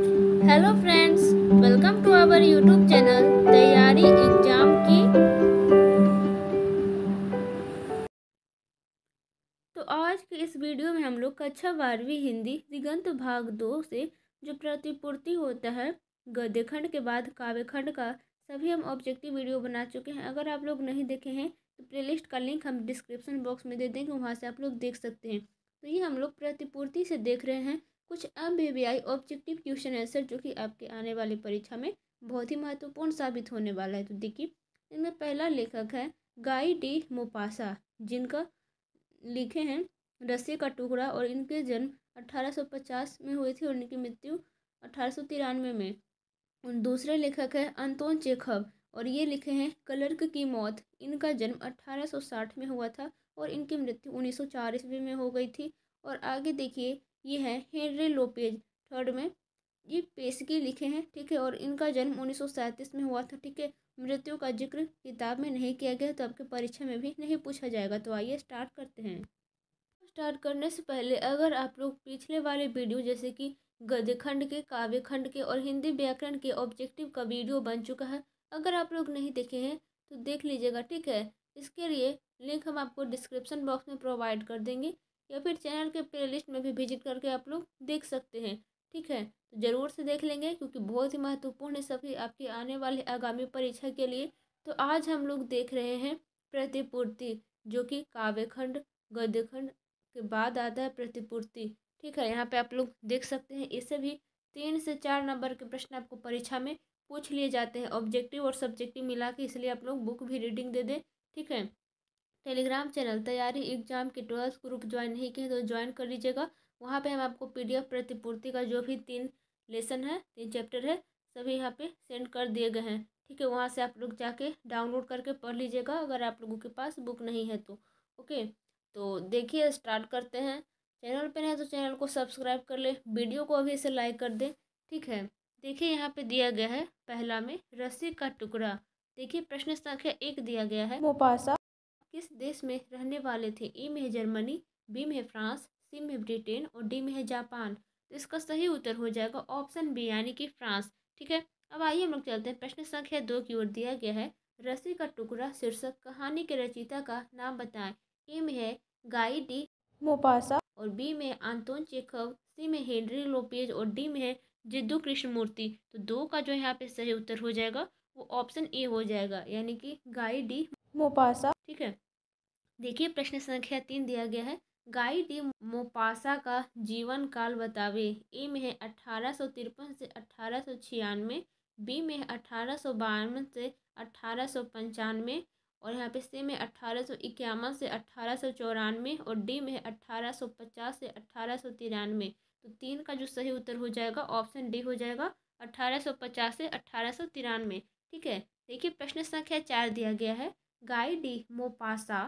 hello friends welcome to our YouTube channel तैयारी exam की तो आज के इस वीडियो में हम लोग कक्षा बारहवीं हिंदी दिगंत भाग दो से जो प्रतिपूर्ति होता है गद्य खंड के बाद काव्य खंड का सभी हम ऑब्जेक्टिव वीडियो बना चुके हैं अगर आप लोग नहीं देखे हैं तो प्लेलिस्ट का लिंक हम डिस्क्रिप्शन बॉक्स में दे देंगे वहाँ से आप लोग देख सकते हैं तो ये हम लोग प्रतिपूर्ति से देख रहे हैं कुछ M B B I objective question answer जो कि आपके आने वाली परीक्षा में बहुत ही महत्वपूर्ण साबित होने वाला है तो देखिए इनमें पहला लेखक है गाई डी मोपासा जिनका लिखे हैं रस्सी का टुकड़ा और इनके जन्म 1850 में हुए थे और इनकी मृत्यु अठारह में दूसरे लेखक है अंतोन चेखव और ये लिखे हैं कलर्क की मौत इनका जन्म 1860 में हुआ था और इनकी मृत्यु उन्नीस ईस्वी में हो गई थी और आगे देखिए ये हैं हेनरी लोपेज थर्ड में ये पेशगी लिखे हैं ठीक है और इनका जन्म उन्नीस में हुआ था ठीक है मृत्यु का जिक्र किताब में नहीं किया गया तो आपके परीक्षा में भी नहीं पूछा जाएगा तो आइए स्टार्ट करते हैं स्टार्ट करने से पहले अगर आप लोग पिछले वाले वीडियो जैसे कि गद्य खंड के काव्य खंड के और हिंदी व्याकरण के ऑब्जेक्टिव का वीडियो बन चुका है अगर आप लोग नहीं देखे हैं तो देख लीजिएगा ठीक है इसके लिए लिंक हम आपको डिस्क्रिप्शन बॉक्स में प्रोवाइड कर देंगे या फिर चैनल के प्ले लिस्ट में भी विजिट करके आप लोग देख सकते हैं ठीक है तो ज़रूर से देख लेंगे क्योंकि बहुत ही महत्वपूर्ण है सभी आपकी आने वाली आगामी परीक्षा के लिए तो आज हम लोग देख रहे हैं प्रतिपूर्ति जो कि काव्यखंड गद्यखंड के बाद आता है प्रतिपूर्ति ठीक है यहाँ पे आप लोग देख सकते हैं इसे भी तीन से चार नंबर के प्रश्न आपको परीक्षा में पूछ लिए जाते हैं ऑब्जेक्टिव और सब्जेक्टिव मिला के इसलिए आप लोग बुक भी रीडिंग दे दें ठीक है टेलीग्राम चैनल तैयारी एग्जाम के ट्वेल्थ ग्रुप ज्वाइन नहीं किए तो ज्वाइन कर लीजिएगा वहाँ पे हम आपको पीडीएफ प्रतिपूर्ति का जो भी तीन लेसन है तीन चैप्टर है सभी यहाँ पे सेंड कर दिए गए हैं ठीक है वहाँ से आप लोग जाके डाउनलोड करके पढ़ लीजिएगा अगर आप लोगों के पास बुक नहीं है तो ओके तो देखिए स्टार्ट करते हैं चैनल पर है तो चैनल को सब्सक्राइब कर ले वीडियो को अभी से लाइक कर दें ठीक है देखिए यहाँ पे दिया गया है पहला में रस्सी का टुकड़ा देखिए प्रश्न संख्या एक दिया गया है मोपासा किस देश में रहने वाले थे ई में है जर्मनी बी में है फ्रांस सी में ब्रिटेन और डी में है जापान तो इसका सही उत्तर हो जाएगा ऑप्शन बी यानी कि फ्रांस ठीक है अब आइए हम लोग चलते हैं प्रश्न संख्या दो की ओर दिया गया है रस्सी का टुकड़ा शीर्षक कहानी के रचिता का नाम बताएं ए में है गाई डी मोपासा और बी में आंतोन चेखव सी में हेनरी लोपेज और डी में है जिद्दू कृष्णमूर्ति तो दो का जो यहाँ पे सही उत्तर हो जाएगा वो ऑप्शन ए हो जाएगा यानी कि गाई डी मोपासा ठीक है देखिए प्रश्न संख्या तीन दिया गया है गाई डी मोपासा का जीवन काल बतावे ए में है अठारह सौ तिरपन से अठारह सौ छियानवे बी में है अठारह सौ बावन से अठारह सौ पंचानवे और यहाँ पे सी में अठारह सौ इक्यावन से अठारह सौ चौरानवे और डी में है अठारह सौ पचास से अठारह सौ तिरानवे तो तीन का जो सही उत्तर हो जाएगा ऑप्शन डी हो जाएगा अठारह सौ पचास से अठारह सौ तिरानवे ठीक है देखिए प्रश्न संख्या चार दिया गया है गाय डी मोपासा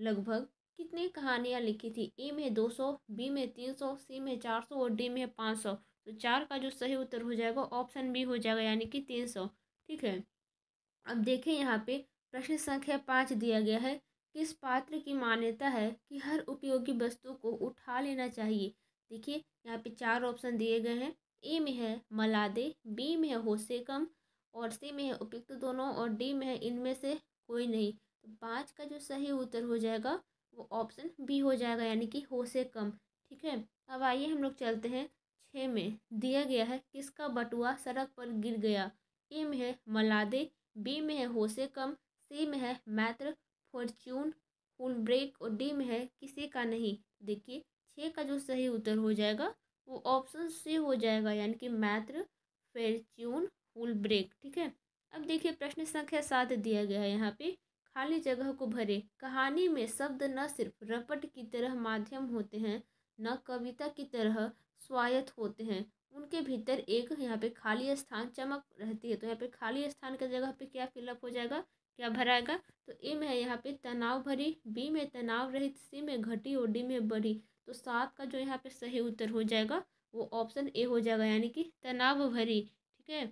लगभग कितने कहानियाँ लिखी थी ए में दो सौ बी में तीन सौ सी में चार सौ और डी में पाँच सौ तो चार का जो सही उत्तर हो जाएगा ऑप्शन बी हो जाएगा यानी कि तीन सौ ठीक है अब देखें यहाँ पे प्रश्न संख्या पाँच दिया गया है किस पात्र की मान्यता है कि हर उपयोगी वस्तु को उठा लेना चाहिए देखिए यहाँ पे चार ऑप्शन दिए गए हैं ए में है मलादे बी में है होसेकम और सी में है उपयुक्त दोनों और डी में है इनमें से कोई नहीं तो पाँच का जो सही उत्तर हो जाएगा वो ऑप्शन बी हो जाएगा यानी कि हो से कम ठीक है अब आइए हम लोग चलते हैं छः में दिया गया है किसका बटुआ सड़क पर गिर गया ए में है मलादे बी में है हो से कम सी में है मैत्र फॉर्च्यून फुल ब्रेक और डी में है किसी का नहीं देखिए छः का जो सही उत्तर हो जाएगा वो ऑप्शन सी हो जाएगा यानी कि मैत्र फेरच्यून फुल ब्रेक ठीक है अब देखिए प्रश्न संख्या सात दिया गया है यहाँ पे खाली जगह को भरे कहानी में शब्द न सिर्फ रपट की तरह माध्यम होते हैं न कविता की तरह स्वायत्त होते हैं उनके भीतर एक यहाँ पे खाली स्थान चमक रहती है तो यहाँ पे खाली स्थान के जगह पे क्या फिलअप हो जाएगा क्या भराएगा तो ए में है यहाँ पे तनाव भरी बी में तनाव रहित सी में घटी और डी में बढ़ी तो सात का जो यहाँ पे सही उत्तर हो जाएगा वो ऑप्शन ए हो जाएगा यानी कि तनाव भरी ठीक है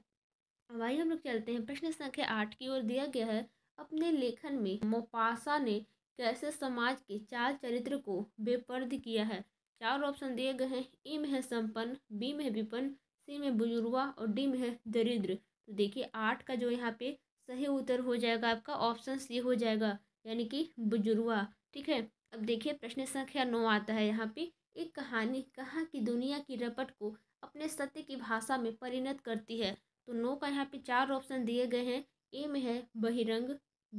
अब आइए हम लोग चलते हैं प्रश्न संख्या आठ की ओर दिया गया है अपने लेखन में मोपासा ने कैसे समाज के चार चरित्र को बेपर्द किया है चार ऑप्शन दिए गए हैं ए में है संपन्न बी में है विपन्न सी में बुजुर्गवा और डी में है दरिद्र तो देखिए आठ का जो यहाँ पे सही उत्तर हो जाएगा आपका ऑप्शन सी हो जाएगा यानी कि बुजुर्गवा ठीक है अब देखिए प्रश्न संख्या नौ आता है यहाँ पे एक कहानी कहाँ की दुनिया की रपट को अपने सत्य की भाषा में परिणत करती है तो नो का यहाँ पे चार ऑप्शन दिए गए हैं ए में है बहिरंग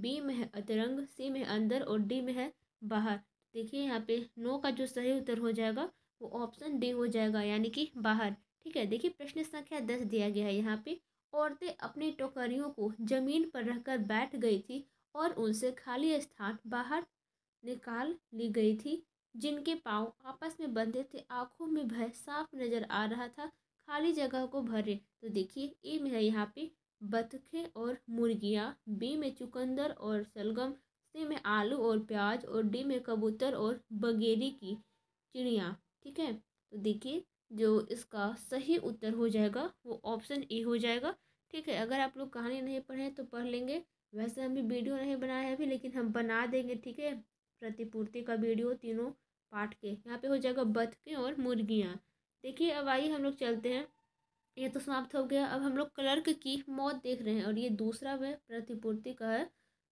बी में है अतरंग सी में है अंदर और डी में है बाहर देखिए यहाँ पे नो का जो सही उत्तर हो जाएगा वो ऑप्शन डी हो जाएगा यानी कि बाहर ठीक है देखिए प्रश्न संख्या दस दिया गया है यहाँ पे औरतें अपनी टोकरियों को जमीन पर रखकर बैठ गई थी और उनसे खाली स्थान बाहर निकाल ली गई थी जिनके पाँव आपस में बंधे थे आंखों में भय साफ नजर आ रहा था खाली जगह को भरे तो देखिए ए में है यहाँ पे बतखे और मुर्गियाँ बी में चुकंदर और सलगम सी में आलू और प्याज और डी में कबूतर और बगेरी की चिड़िया ठीक है तो देखिए जो इसका सही उत्तर हो जाएगा वो ऑप्शन ए हो जाएगा ठीक है अगर आप लोग कहानी नहीं पढ़े तो पढ़ लेंगे वैसे हम भी वीडियो नहीं बनाए हैं अभी लेकिन हम बना देंगे ठीक है प्रतिपूर्ति का वीडियो तीनों पार्ट के यहाँ पे हो जाएगा बतखें और मुर्गियाँ देखिए अब आइए हम लोग चलते हैं ये तो समाप्त हो गया अब हम लोग क्लर्क की मौत देख रहे हैं और ये दूसरा वह प्रतिपूर्ति का है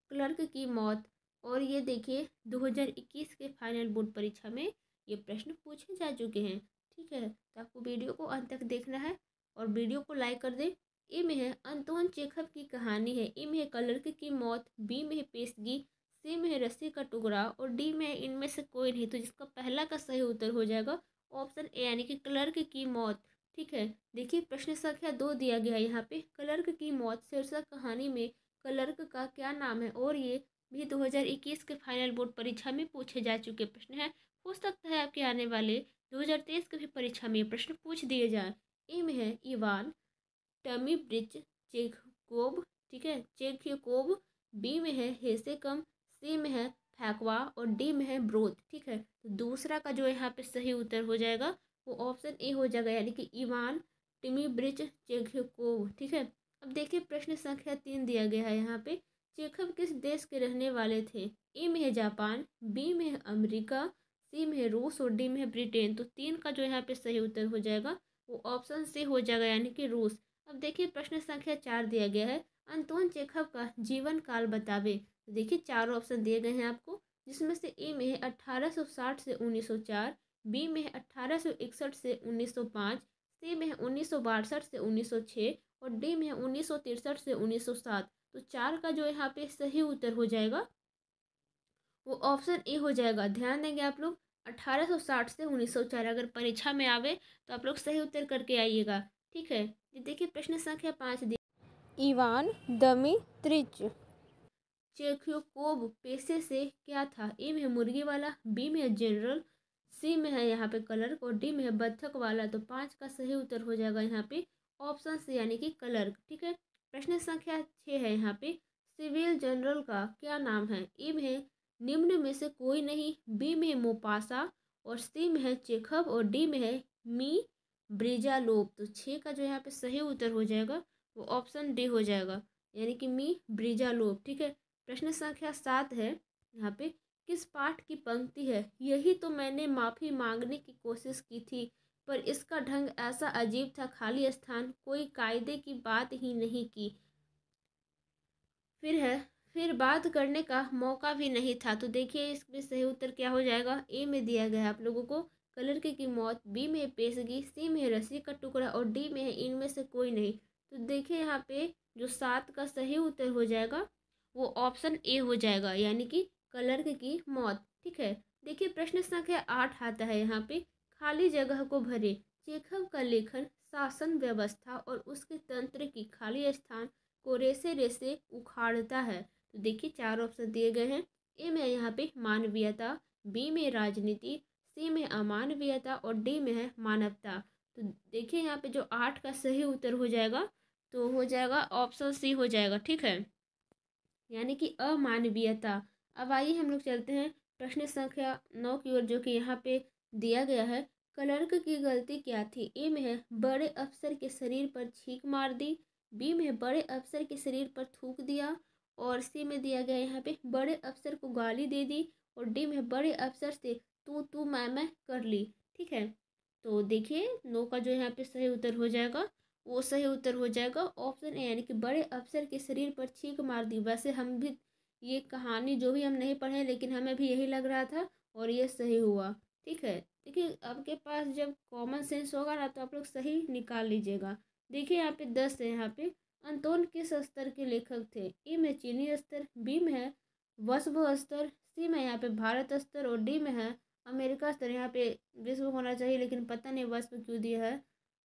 क्लर्क की मौत और ये देखिए 2021 के फाइनल बोर्ड परीक्षा में ये प्रश्न पूछे जा चुके हैं ठीक है तो आपको वीडियो को अंत तक देखना है और वीडियो को लाइक कर दें ए में है अंतोन चेखव की कहानी है ए में है क्लर्क की मौत बी में है पेशगी सी में है रस्सी का टुकड़ा और डी में इनमें से कोई नहीं तो जिसका पहला का सही उत्तर हो जाएगा ऑप्शन ए यानी कि क्लर्क की मौत ठीक है देखिए प्रश्न संख्या दो दिया गया है यहाँ पे क्लर्क की मौत शीर्षक कहानी में क्लर्क का क्या नाम है और ये भी 2021 के फाइनल बोर्ड परीक्षा में पूछे जा चुके प्रश्न हैं हो सकता है आपके आने वाले 2023 के भी परीक्षा में प्रश्न पूछ दिए जाए ए में है इवान टमी ब्रिज चेकोब ठीक है चेकोब बी में है हेसेकम सी में है फैकवा और डी में है ब्रोथ ठीक है तो दूसरा का जो यहाँ पे सही उत्तर हो जाएगा वो ऑप्शन ए हो जाएगा यानी कि इवान टिमी ब्रिज चेखकोव ठीक है अब देखिए प्रश्न संख्या तीन दिया गया है यहाँ पे चेखव किस देश के रहने वाले थे ए में है जापान बी में है अमेरिका सी में है रूस और डी में है ब्रिटेन तो तीन का जो यहाँ पे सही उत्तर हो जाएगा वो ऑप्शन सी हो जाएगा यानी कि रूस अब देखिए प्रश्न संख्या चार दिया गया है अंतोन चेखव का जीवन काल बतावे तो देखिए चारों ऑप्शन दिए गए हैं आपको जिसमें से ए में है साठ से चार बी में है इकसठ से 1905 सी में है उन्नीस से छः और डी में है उन्नीस से सात तो चार का जो यहाँ पे सही उत्तर हो जाएगा वो ऑप्शन ए हो जाएगा ध्यान देंगे आप लोग 1860 से 1904 अगर परीक्षा में आवे तो आप लोग सही उत्तर करके आइएगा ठीक है देखिए प्रश्न संख्या पाँच दी इवान दमी त्रिच कोब पेशे से क्या था ए में है मुर्गी वाला बी में है जनरल सी में है यहाँ पे कलर और डी में है बत्थक वाला तो पाँच का सही उत्तर हो जाएगा यहाँ पे ऑप्शन सी यानी कि कलर ठीक है प्रश्न संख्या छः है यहाँ पे सिविल जनरल का क्या नाम है ए में है निम्न में से कोई नहीं बी में है मोपासा और सी में है चेखब और डी में है मी ब्रिजालोप तो छः का जो यहाँ पे सही उत्तर हो जाएगा वो ऑप्शन डी हो जाएगा यानी कि मी ब्रिजालोप ठीक है प्रश्न संख्या सात है यहाँ पे किस पाठ की पंक्ति है यही तो मैंने माफ़ी मांगने की कोशिश की थी पर इसका ढंग ऐसा अजीब था खाली स्थान कोई कायदे की बात ही नहीं की फिर है फिर बात करने का मौका भी नहीं था तो देखिए इसमें सही उत्तर क्या हो जाएगा ए में दिया गया आप लोगों को कलर की मौत बी में पेशगी सी में रस्सी का टुकड़ा और डी में है इनमें से कोई नहीं तो देखिए यहाँ पे जो सात का सही उत्तर हो जाएगा वो ऑप्शन ए हो जाएगा यानी कि क्लर्क की मौत ठीक है देखिए प्रश्न संख्या आठ आता है यहाँ पे खाली जगह को भरे चेखव का लेखन शासन व्यवस्था और उसके तंत्र की खाली स्थान को रेसे रेसे उखाड़ता है तो देखिए चार ऑप्शन दिए गए हैं ए में यहाँ पे मानवीयता बी में राजनीति सी में अमानवीयता और डी में है मानवता तो देखिए यहाँ पे जो आठ का सही उत्तर हो जाएगा तो हो जाएगा ऑप्शन सी हो जाएगा ठीक है यानी कि अमानवीयता अब आइए हम लोग चलते हैं प्रश्न संख्या नौ की ओर जो कि यहाँ पे दिया गया है क्लर्क की गलती क्या थी ए में है बड़े अफसर के शरीर पर छींक मार दी बी में बड़े अफसर के शरीर पर थूक दिया और सी में दिया गया यहाँ पे बड़े अफसर को गाली दे दी और डी में बड़े अफसर से तू तू मैं मैं कर ली ठीक है तो देखिए नौ का जो यहाँ पे सही उत्तर हो जाएगा वो सही उत्तर हो जाएगा ऑप्शन ए यानी कि बड़े अफसर के शरीर पर छींक मार दी वैसे हम भी ये कहानी जो भी हम नहीं पढ़े लेकिन हमें भी यही लग रहा था और ये सही हुआ ठीक है देखिए आपके पास जब कॉमन सेंस होगा ना तो आप लोग सही निकाल लीजिएगा देखिए यहाँ पे दस है यहाँ पे अंतोन किस स्तर के लेखक थे ए में चीनी स्तर बी में है वस्व स्तर सी में यहाँ पे भारत स्तर और डी में है अमेरिका स्तर यहाँ पे विश्व होना चाहिए लेकिन पता नहीं वस्व क्यों दिया है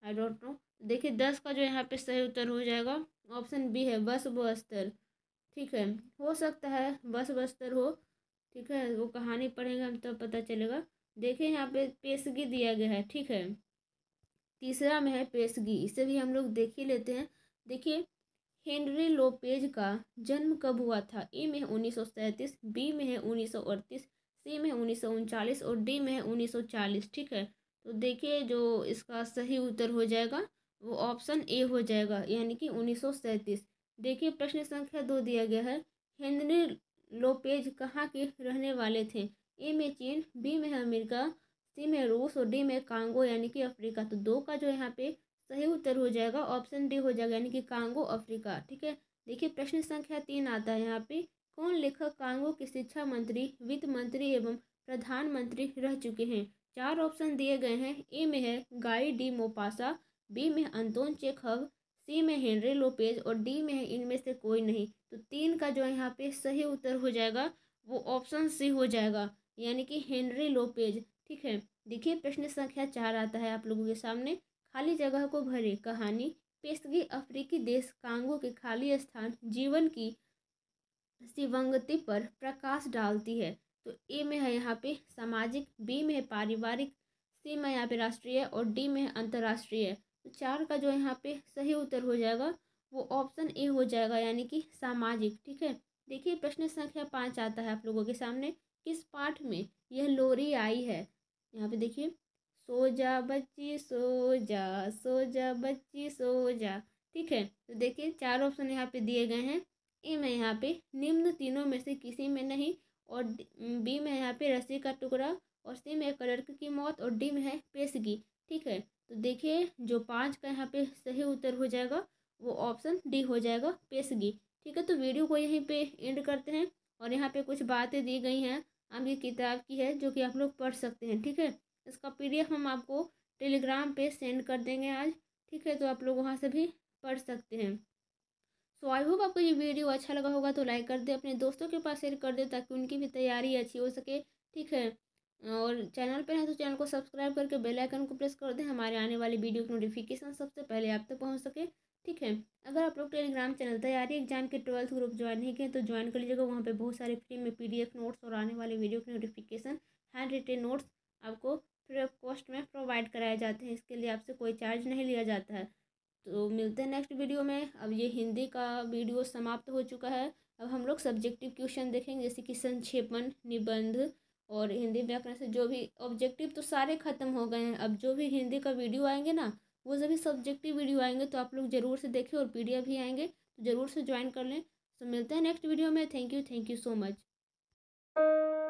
आई डोंट नो देखिए दस का जो यहाँ पे सही उत्तर हो जाएगा ऑप्शन बी है बस बस्तर ठीक है हो सकता है बस बस्तर हो ठीक है वो कहानी पढ़ेंगे हम तब तो पता चलेगा देखिए यहाँ पे पेशगी दिया गया है ठीक है तीसरा में है पेशगी इसे भी हम लोग देख ही लेते हैं देखिए हेनरी लोपेज का जन्म कब हुआ था ए में है उन्नीस बी में है उन्नीस सी में है उन्नीस और डी में है उन्नीस ठीक है तो देखिए जो इसका सही उत्तर हो जाएगा वो ऑप्शन ए हो जाएगा यानी कि उन्नीस देखिए प्रश्न संख्या दो दिया गया है हेनरी लोपेज कहाँ के रहने वाले थे ए में चीन बी में अमेरिका सी में रूस और डी में कांगो यानी कि अफ्रीका तो दो का जो यहाँ पे सही उत्तर हो जाएगा ऑप्शन डी हो जाएगा यानी कि कांगो अफ्रीका ठीक है देखिए प्रश्न संख्या तीन आता है यहाँ पे कौन लेखक कांगो के शिक्षा मंत्री वित्त मंत्री एवं प्रधानमंत्री रह चुके हैं चार ऑप्शन दिए गए हैं ए में है गाई डी मोपासा बी में अंतोन चेखव सी में हेनरी लोपेज और डी में है इनमें से कोई नहीं तो तीन का जो यहाँ पे सही उत्तर हो जाएगा वो ऑप्शन सी हो जाएगा यानी कि हेनरी लोपेज ठीक है देखिए प्रश्न संख्या चार आता है आप लोगों के सामने खाली जगह को भरे कहानी पेशगी अफ्रीकी देश कांगो के खाली स्थान जीवन की शिवंगति पर प्रकाश डालती है तो ए में है यहाँ पे सामाजिक बी में है पारिवारिक सी में यहाँ पे राष्ट्रीय और डी में है अंतर्राष्ट्रीय तो चार का जो यहाँ पे सही उत्तर हो जाएगा वो ऑप्शन ए हो जाएगा यानी कि सामाजिक ठीक है देखिए प्रश्न संख्या पाँच आता है आप लोगों के सामने किस पाठ में यह लोरी आई है यहाँ पे देखिए सो जा बच्ची सो जा सो जा बच्ची सो जा ठीक है तो देखिए चार ऑप्शन यहाँ पे दिए गए हैं ए में यहाँ पे निम्न तीनों में से किसी में नहीं और बी में यहाँ पे रस्सी का टुकड़ा और सी में कलर्क की मौत और डी में है पेशगी ठीक है तो देखिए जो पाँच का यहाँ पे सही उत्तर हो जाएगा वो ऑप्शन डी हो जाएगा पेशगी ठीक है तो वीडियो को यहीं पे एंड करते हैं और यहाँ पे कुछ बातें दी गई हैं आपकी किताब की है जो कि आप लोग पढ़ सकते हैं ठीक है इसका पी हम आपको टेलीग्राम पे सेंड कर देंगे आज ठीक है तो आप लोग वहाँ से भी पढ़ सकते हैं सो आई होप आपको ये वीडियो अच्छा लगा होगा तो लाइक कर दे अपने दोस्तों के पास शेयर कर दे ताकि उनकी भी तैयारी अच्छी हो सके ठीक है और चैनल पर है तो चैनल को सब्सक्राइब करके बेल आइकन को प्रेस कर दें हमारे आने वाले वीडियो की नोटिफिकेशन सबसे पहले आप तक तो पहुंच सके ठीक है अगर आप लोग टेलीग्राम चैनल तैयारी एग्जाम के ट्वेल्थ ग्रुप ज्वाइन नहीं किए तो ज्वाइन कर लीजिएगा वहाँ पर बहुत सारे फ्री में पी नोट्स और आने वाले वीडियो के नोटिफिकेशन हैंड रिटेन नोट्स आपको फ्री ऑफ कॉस्ट में प्रोवाइड कराए जाते हैं इसके लिए आपसे कोई चार्ज नहीं लिया जाता है तो मिलते हैं नेक्स्ट वीडियो में अब ये हिंदी का वीडियो समाप्त हो चुका है अब हम लोग सब्जेक्टिव क्वेश्चन देखेंगे जैसे कि संक्षेपण निबंध और हिंदी में रखने से जो भी ऑब्जेक्टिव तो सारे ख़त्म हो गए हैं अब जो भी हिंदी का वीडियो आएंगे ना वो सभी सब्जेक्टिव वीडियो आएंगे तो आप लोग ज़रूर से देखें और पी भी आएंगे तो ज़रूर से ज्वाइन कर लें तो मिलते हैं नेक्स्ट वीडियो में thank you thank you so much